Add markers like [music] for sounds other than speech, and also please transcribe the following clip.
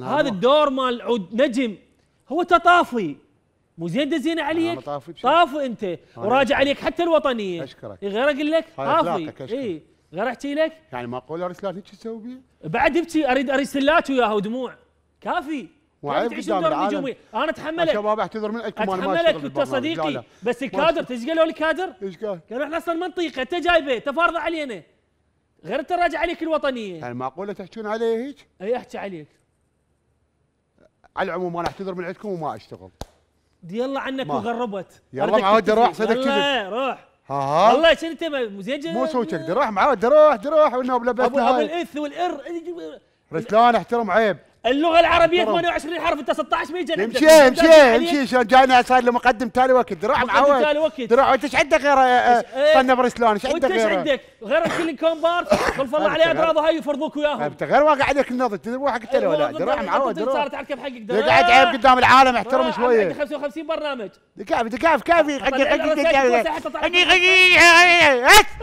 هذا الدور مال عود نجم هو تطافي مو زين دزين عليك طافي, طافي انت وراجع عليك حتى الوطنيه اشكرك إيه، غير اقول لك طافي اي غير احكي لك يعني ما اقول ارسلات هيك تسوي بيه بعد ابكي اريد ارسلات وياها ودموع كافي وعيب قدام انا اتحملك شباب اعتذر من انا اتحملك انت صديقي بس الكادر ايش قالوا لي كادر ايش قال؟ قالوا احنا اصلا منطقه انت جايبه انت فارضه علينا غير انت راجع عليك الوطنيه يعني معقوله تحكون علي هيك؟ اي احكي عليك على العموم انا اعتذر من عندكم وما اشتغل يلا عنك ما. وغربت يلا معود روح صدق كذب روح ها ها والله شنو انت مزيجة مو سوي كذا روح معود روح روح والنوب لبس ابو الاث والار رجلان احترم عيب اللغه العربيه 28 حرف انت 16 ميجن امشي امشي امشي شلون جاني صار له مقدم تالي وقت دراع معود تالي دراع انت ايش عندك غير طن آه، برسلون ايش آه، عندك غير؟ عندك غير الكل كومبارت [laughs] خلف الله عليه اضرابه هاي يفرضوك وياهم انت غير واقع عليك النظر تدري حق التالي ولا دراع معود دراع صارت تعرف حقك دراع قاعد عيب قدام العالم احترم آه، شويه عندي 55 برنامج دقاف دقاف كافي حقك حقك حقك